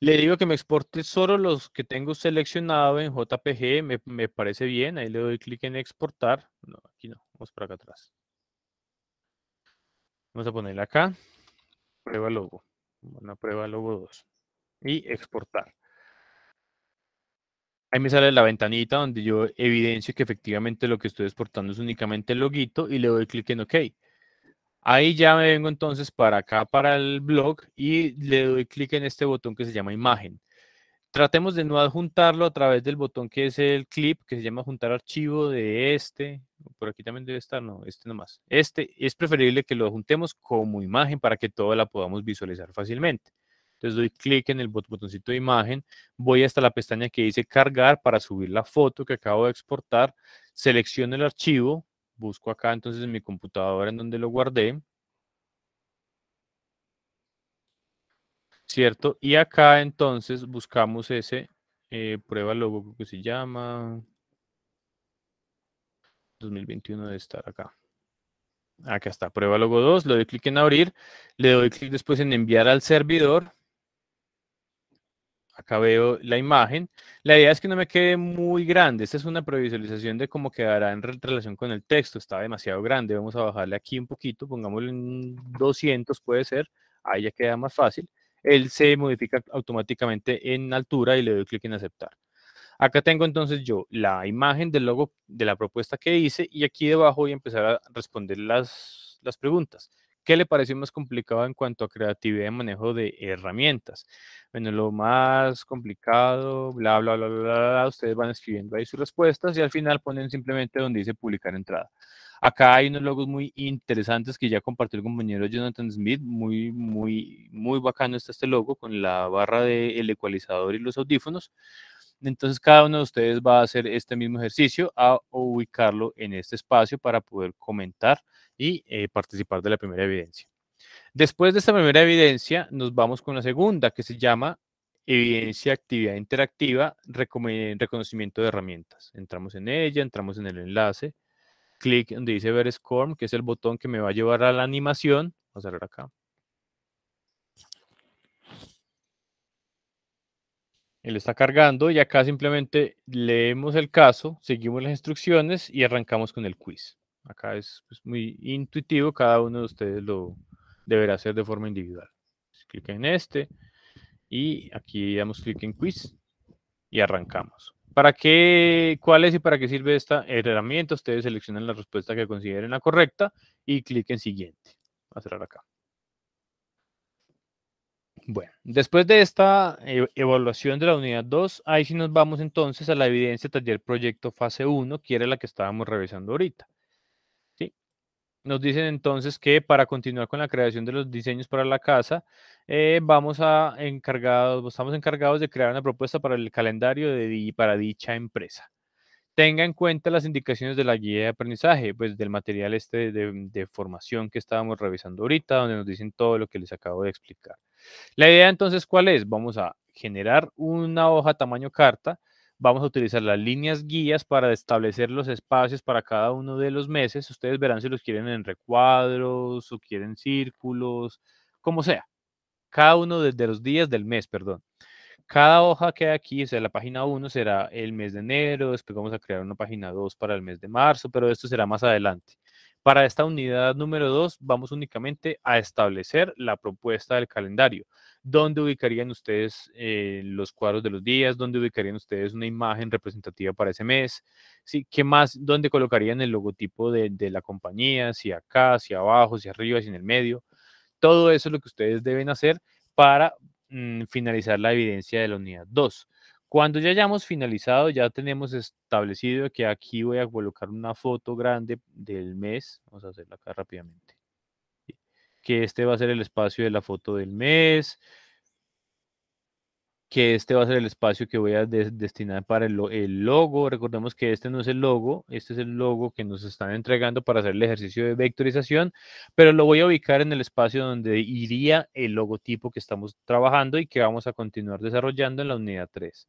Le digo que me exporte solo los que tengo seleccionado en JPG, me, me parece bien, ahí le doy clic en exportar. No, aquí no, vamos para acá atrás. Vamos a ponerle acá, prueba logo, una prueba logo 2 y exportar. Ahí me sale la ventanita donde yo evidencio que efectivamente lo que estoy exportando es únicamente el loguito y le doy clic en OK. Ahí ya me vengo entonces para acá, para el blog, y le doy clic en este botón que se llama imagen. Tratemos de no adjuntarlo a través del botón que es el clip, que se llama juntar archivo de este. Por aquí también debe estar, no, este nomás. Este es preferible que lo adjuntemos como imagen para que todo la podamos visualizar fácilmente. Entonces doy clic en el botoncito de imagen, voy hasta la pestaña que dice cargar para subir la foto que acabo de exportar, selecciono el archivo, busco acá entonces en mi computadora en donde lo guardé, ¿cierto? Y acá entonces buscamos ese eh, prueba logo que se llama 2021 de estar acá. Acá está, prueba logo 2, le doy clic en abrir, le doy clic después en enviar al servidor acá veo la imagen. La idea es que no me quede muy grande. Esta es una previsualización de cómo quedará en relación con el texto. Está demasiado grande. Vamos a bajarle aquí un poquito. Pongámoslo en 200, puede ser. Ahí ya queda más fácil. Él se modifica automáticamente en altura y le doy clic en aceptar. Acá tengo entonces yo la imagen del logo de la propuesta que hice y aquí debajo voy a empezar a responder las, las preguntas. ¿Qué le pareció más complicado en cuanto a creatividad y manejo de herramientas? Bueno, lo más complicado, bla, bla, bla, bla, bla, ustedes van escribiendo ahí sus respuestas y al final ponen simplemente donde dice publicar entrada. Acá hay unos logos muy interesantes que ya compartió el compañero Jonathan Smith, muy, muy, muy bacano está este logo con la barra del de ecualizador y los audífonos. Entonces cada uno de ustedes va a hacer este mismo ejercicio a ubicarlo en este espacio para poder comentar y eh, participar de la primera evidencia. Después de esta primera evidencia, nos vamos con la segunda, que se llama evidencia actividad interactiva, reconocimiento de herramientas. Entramos en ella, entramos en el enlace, clic donde dice ver SCORM, que es el botón que me va a llevar a la animación. Vamos a ver acá. Él está cargando y acá simplemente leemos el caso, seguimos las instrucciones y arrancamos con el quiz. Acá es pues, muy intuitivo, cada uno de ustedes lo deberá hacer de forma individual. Clic en este y aquí damos clic en quiz y arrancamos. ¿Para qué, cuál es y para qué sirve esta herramienta? Ustedes seleccionan la respuesta que consideren la correcta y clic en siguiente. Va a cerrar acá. Bueno, después de esta e-, evaluación de la unidad 2, ahí sí nos vamos entonces a la evidencia taller proyecto fase 1, que era la que estábamos revisando ahorita. ¿Sí? Nos dicen entonces que para continuar con la creación de los diseños para la casa, eh, vamos a encargados, estamos encargados de crear una propuesta para el calendario de, para dicha empresa tenga en cuenta las indicaciones de la guía de aprendizaje, pues del material este mm, de, formación que estábamos revisando ahorita, donde nos dicen todo lo que les acabo de explicar. La idea entonces, ¿cuál es? Vamos a generar una hoja tamaño carta, vamos a utilizar las líneas guías para establecer los espacios para cada uno de los meses. Ustedes verán si los quieren en recuadros o quieren círculos, como sea. Cada uno de los días del mes, perdón. Cada hoja que hay aquí, o sea, la página 1 será el mes de enero, después vamos a crear una página 2 para el mes de marzo, pero esto será más adelante. Para esta unidad número 2 vamos únicamente a establecer la propuesta del calendario. ¿Dónde ubicarían ustedes eh, los cuadros de los días? ¿Dónde ubicarían ustedes una imagen representativa para ese mes? ¿Sí? ¿Qué más? ¿Dónde colocarían el logotipo de, de la compañía? Si acá, si abajo, si arriba, si en el medio. Todo eso es lo que ustedes deben hacer para Mm, finalizar la evidencia de la unidad 2. Cuando ya hayamos finalizado, ya tenemos establecido que aquí voy a colocar una foto grande del mes. Vamos a hacerla acá rápidamente. Que este va a ser el espacio de la foto del mes que este va a ser el espacio que voy a destinar para el, logo. Recordemos que este no es el logo, este es el logo que nos están entregando para hacer el ejercicio de vectorización, pero lo voy a ubicar en el espacio donde iría el logotipo que estamos trabajando y que vamos a continuar desarrollando en la unidad 3.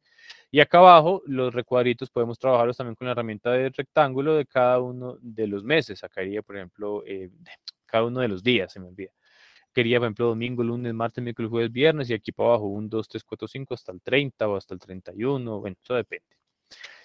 Y acá abajo, los recuadritos podemos trabajarlos también con la herramienta de rectángulo de cada uno de los meses. Acá iría, por ejemplo, eh, cada uno de los días, se me olvida quería, por ejemplo, domingo, lunes, martes, miércoles, jueves, viernes y aquí para abajo, 1, 2, 3, 4, 5, hasta el 30 o hasta el 31, bueno, eso depende.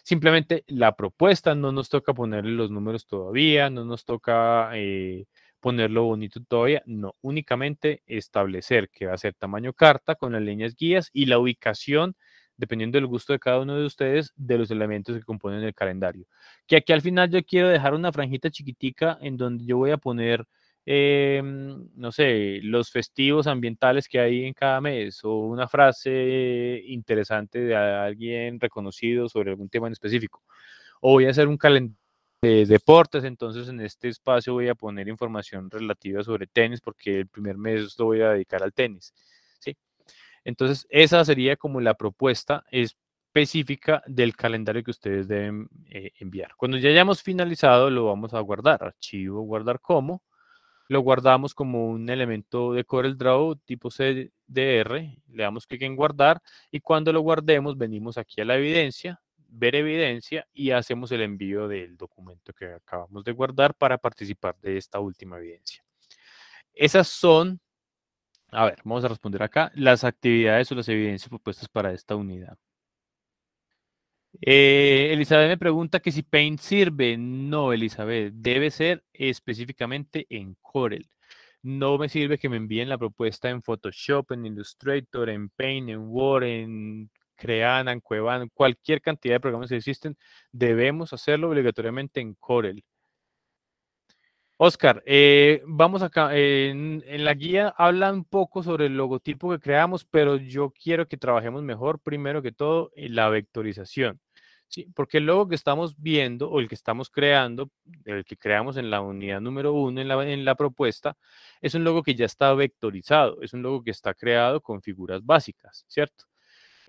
Simplemente la propuesta no nos toca ponerle los números todavía, no nos toca eh, ponerlo bonito todavía, no, únicamente establecer que va a ser tamaño carta con las líneas guías y la ubicación dependiendo del gusto de cada uno de ustedes, de los elementos que componen el calendario. Que aquí al final yo quiero dejar una franjita chiquitica en donde yo voy a poner Em, no sé, los festivos ambientales que hay en cada mes o una frase interesante de alguien reconocido sobre algún tema en específico. O voy a hacer un calendario de deportes, entonces en este espacio voy a poner información relativa sobre tenis porque el primer mes lo voy a dedicar al tenis. Entonces esa sería como la propuesta específica del calendario que ustedes deben eh, enviar. Cuando ya hayamos finalizado lo vamos a guardar, archivo, guardar como lo guardamos como un elemento de CorelDRAW tipo CDR, le damos clic en guardar y cuando lo guardemos venimos aquí a la evidencia, ver evidencia y hacemos el envío del documento que acabamos de guardar para participar de esta última evidencia. Esas son, a ver, vamos a responder acá, las actividades o las evidencias propuestas para esta unidad. Eh, Elizabeth me pregunta que si Paint sirve. No, Elizabeth, debe ser específicamente en Corel. No me sirve que me envíen la propuesta en Photoshop, en Illustrator, en Paint, en Word, en Creana, en Cuevan, cualquier cantidad de programas que existen, debemos hacerlo obligatoriamente en Corel. Oscar, eh, vamos acá. Eh, en, la guía habla un poco sobre el logotipo que creamos, pero yo quiero que trabajemos mejor, primero que todo, en la vectorización. ¿sí? Porque el logo que estamos viendo o el que estamos creando, el que creamos en la unidad número uno en la propuesta, es un logo que ya está vectorizado, es un logo que está creado con figuras básicas, ¿cierto?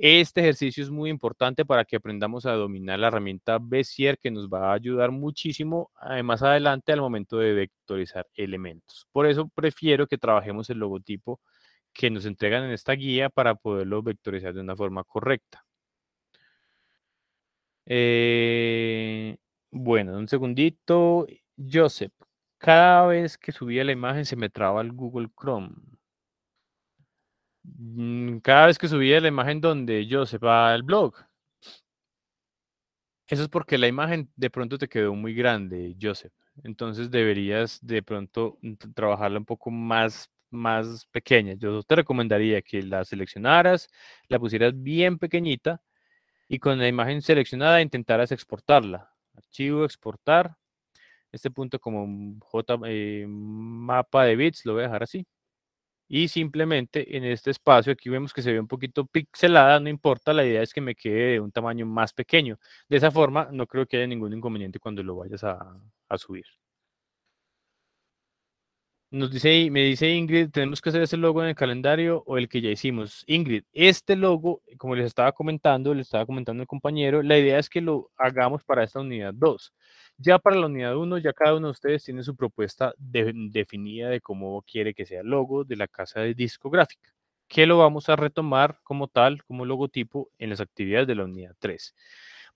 Este ejercicio es muy importante para que aprendamos a dominar la herramienta Bezier que nos va a ayudar muchísimo eh, más adelante al momento de vectorizar elementos. Por eso prefiero que trabajemos el logotipo que nos entregan en esta guía para poderlo vectorizar de una forma correcta. Eh, bueno, un segundito. Joseph, cada vez que subía la imagen se me traba el Google Chrome. Mm, cada vez que subía la imagen donde yo va al blog. Eso es porque la imagen de pronto te quedó muy grande, Joseph. Entonces deberías de pronto trabajarla un poco más, más pequeña. Yo te recomendaría que la seleccionaras, la pusieras bien pequeñita y con la imagen seleccionada intentaras exportarla. Archivo, exportar. Este punto como J, eh, mapa de bits, lo voy a dejar así y simplemente en este espacio, aquí vemos que se ve un poquito pixelada, no importa, la idea es que me quede de un tamaño más pequeño. De esa forma no creo que haya ningún inconveniente cuando lo vayas a, a subir. Nos dice, me dice Ingrid, tenemos que hacer ese logo en el calendario o el que ya hicimos. Ingrid, este logo, como les estaba comentando, le estaba comentando el compañero, la idea es que lo hagamos para esta unidad 2. Ya para la unidad 1, ya cada uno de ustedes tiene su propuesta definida de cómo quiere que sea el logo de la casa de discográfica, que lo vamos a retomar como tal, como logotipo en las actividades de la unidad 3.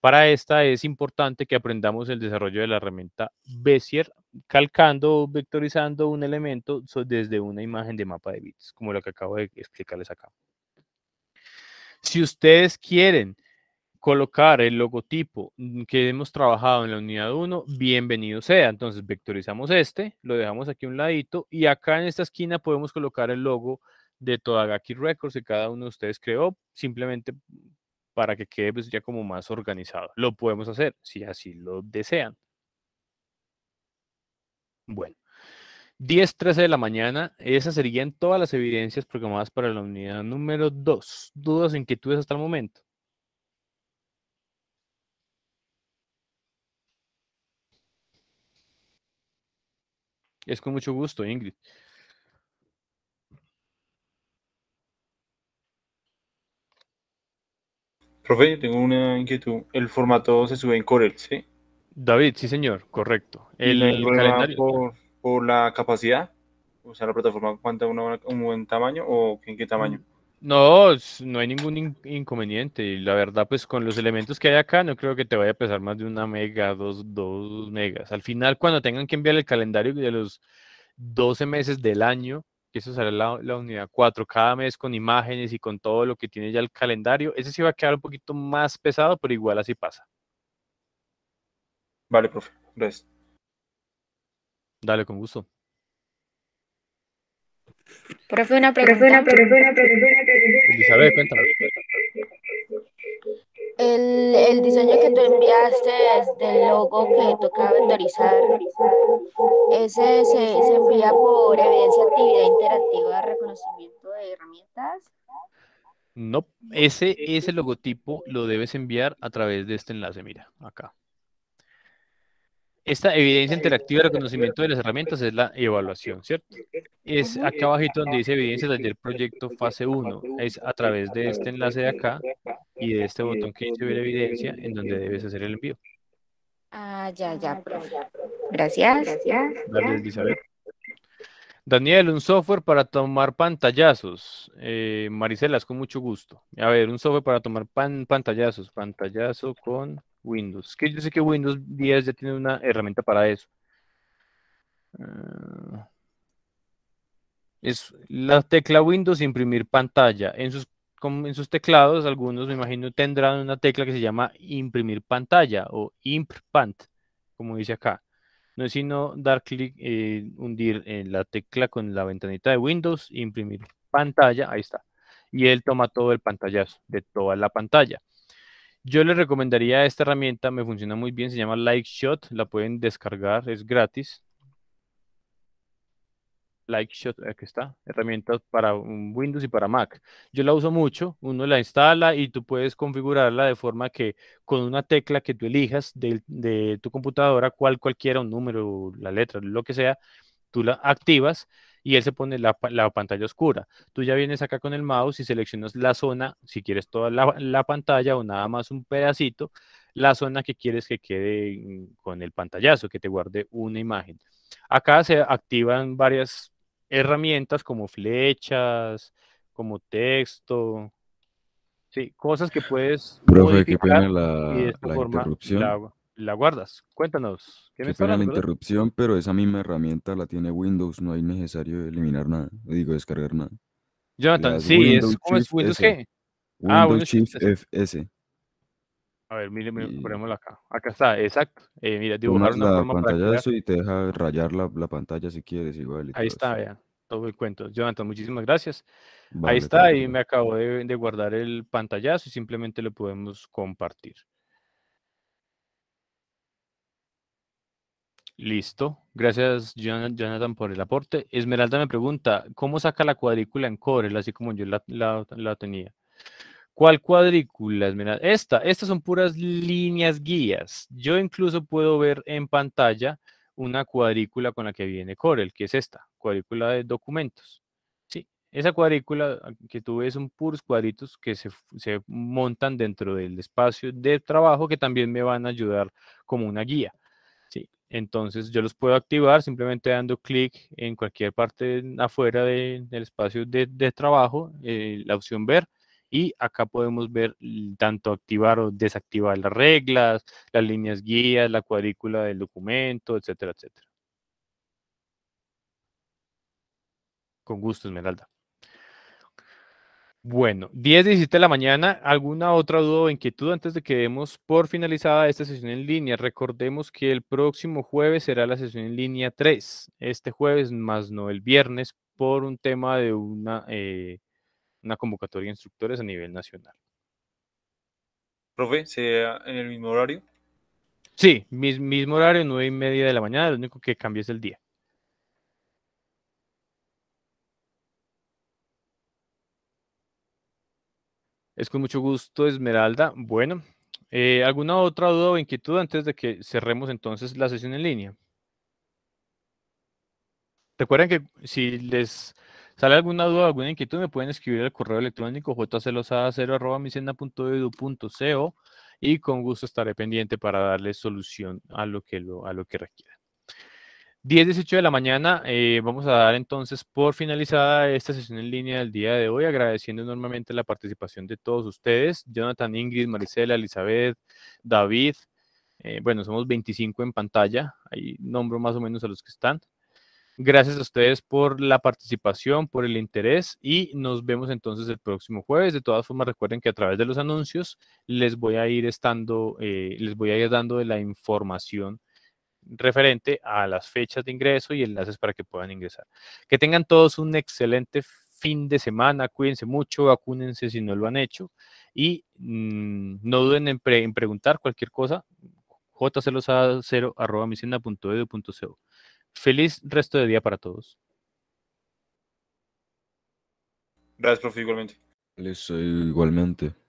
Para esta es importante que aprendamos el desarrollo de la herramienta Bezier calcando o vectorizando un elemento desde una imagen de mapa de bits, como lo que acabo de explicarles acá. Si ustedes quieren colocar el logotipo que hemos trabajado en la unidad 1, bienvenido sea. Entonces vectorizamos este, lo dejamos aquí a un ladito y acá en esta esquina podemos colocar el logo de Todagaki Records que cada uno de ustedes creó, simplemente para que quede pues, ya como más organizado. Lo podemos hacer si así lo desean. Bueno, 10, 13 de la mañana, esas serían todas las evidencias programadas para la unidad número 2. ¿Dudas inquietudes hasta el momento? Es con mucho gusto, Ingrid. Profe, tengo una inquietud. El formato se sube en Corel, ¿sí? David, sí señor, correcto. El, calendario. Por, la capacidad, o sea, la plataforma cuenta un buen tamaño o en qué tamaño. Mm, no, no hay ningún inconveniente. Y la verdad, pues con los elementos que hay acá, no creo que te vaya a pesar más de una mega, dos, dos megas. Al final, cuando tengan que enviar el calendario de los 12 meses del año, que eso será la, unidad 4 cada mes con imágenes y con todo lo que tiene ya el calendario. Ese sí va a quedar un poquito más pesado, pero igual así pasa. Vale, profe. Gracias. Dale, con gusto. Profe, una pregunta. Elizabeth, cuéntame. El, diseño que tú enviaste del logo que toca vectorizar, ese se, envía por evidencia actividad interactiva de reconocimiento de herramientas. No, ese, ese logotipo lo debes enviar a través de este enlace, mira, acá. Esta evidencia interactiva de reconocimiento de las herramientas es la evaluación, ¿cierto? Es acá abajito donde dice evidencia del proyecto fase 1. Es a través de este enlace de acá y de este, este botón que dice ver evidencia en donde debes hacer el envío. Ah, ya, ah, ya, Gracias. Gracias. Daniel, un software para tomar pantallazos. Eh, Maricelas, con mucho gusto. A ver, un software para tomar pantallazos. Pantallazo con Windows. Que yo sé que Windows 10 ya tiene una herramienta para eso. Ah, es la tecla Windows imprimir pantalla. En sus, en sus teclados, algunos me imagino tendrán una tecla que se llama imprimir pantalla o Pant, como dice acá. No es sino dar clic, eh, hundir en eh, la tecla con la ventanita de Windows, imprimir pantalla, ahí está. Y él toma todo el pantallazo de toda la pantalla. Yo les recomendaría esta herramienta, me funciona muy bien, se llama Shot, la pueden descargar, es gratis. Shot, aquí está, herramienta para Windows y para Mac. Yo la uso mucho, uno la instala y tú puedes configurarla de forma que con una tecla que tú elijas de, de tu computadora, cual cualquiera, un número, la letra, lo que sea, tú la activas y él se pone la, pantalla oscura. Tú ya vienes acá con el mouse y seleccionas la zona, si quieres toda la, pantalla o nada más un pedacito, la zona que quieres que quede mm, con el pantallazo, que te guarde una imagen. Acá se activan varias herramientas como flechas, como texto, sí, cosas que puedes Profe, la, y forma, la guardas. Cuéntanos. ¿qué pena la interrupción, pero esa misma herramienta la tiene Windows, no hay necesario eliminar nada, digo descargar nada. Jonathan, sí, es, es Windows G ah, Windows Windows Shift F A ver, mire, ponemos la acá. Acá está, exacto. Eh, mira, dibujar una forma y te deja rayar la, la pantalla si quieres igual. Ahí está, vean todo el cuento. Jonathan, muchísimas gracias. Ahí está, y me acabo de, de, guardar el pantallazo y simplemente lo podemos compartir. Listo. Gracias, Jonathan, por el aporte. Esmeralda me pregunta, ¿cómo saca la cuadrícula en Corel, así como yo la, tenía? ¿Cuál cuadrícula, Esmeralda? Esta, estas son puras líneas guías. Yo incluso puedo ver en pantalla una cuadrícula con la que viene Corel, que es esta, cuadrícula de documentos. Sí, esa cuadrícula que tú ves son puros cuadritos que se montan dentro del espacio de trabajo que también me van a ayudar como una guía. Entonces yo los puedo activar simplemente dando clic en cualquier parte afuera del espacio de, trabajo, eh, la opción ver, y acá podemos ver tanto activar o desactivar las reglas, las líneas guías, la cuadrícula del documento, etcétera, etcétera. Con gusto, Esmeralda. Bueno, 10, 17 de la mañana. ¿Alguna otra duda o inquietud antes de que demos por finalizada esta sesión en línea? Recordemos que el próximo jueves será la sesión en línea 3, este jueves más no el viernes, por un tema de eh, una, convocatoria de instructores a nivel nacional. Profe, sea en el mismo horario? Sí, mismo horario, 9 y media de la mañana, lo único que cambia es el día. Es con mucho gusto, Esmeralda. Bueno, eh, ¿alguna otra duda o inquietud antes de que cerremos entonces la sesión en línea? Recuerden que si les sale alguna duda o alguna inquietud, me pueden escribir al correo electrónico jcelosada0.micena.edu.co y con gusto estaré pendiente para darle solución a lo que, requiera. a lo que 10.18 de la mañana, eh, vamos a dar entonces por finalizada esta sesión en línea del día de hoy, agradeciendo enormemente la participación de todos ustedes, Jonathan, Ingrid, Maricela, Elizabeth, David, eh, bueno, somos 25 en pantalla, ahí nombro más o menos a los que están. Gracias a ustedes por la participación, por el interés y nos vemos entonces el próximo jueves. De todas formas, recuerden que a través de los anuncios les voy a ir estando, eh, les voy a ir dando de la información referente a las fechas de ingreso y enlaces para que puedan ingresar. Que tengan todos un excelente fin de semana, cuídense mucho, vacúnense si no lo han hecho y mm, no duden en, preguntar cualquier cosa, jcelosa0.micena.edu.co. E Feliz resto de día para todos. Gracias, profe, igualmente. Les eh, igualmente.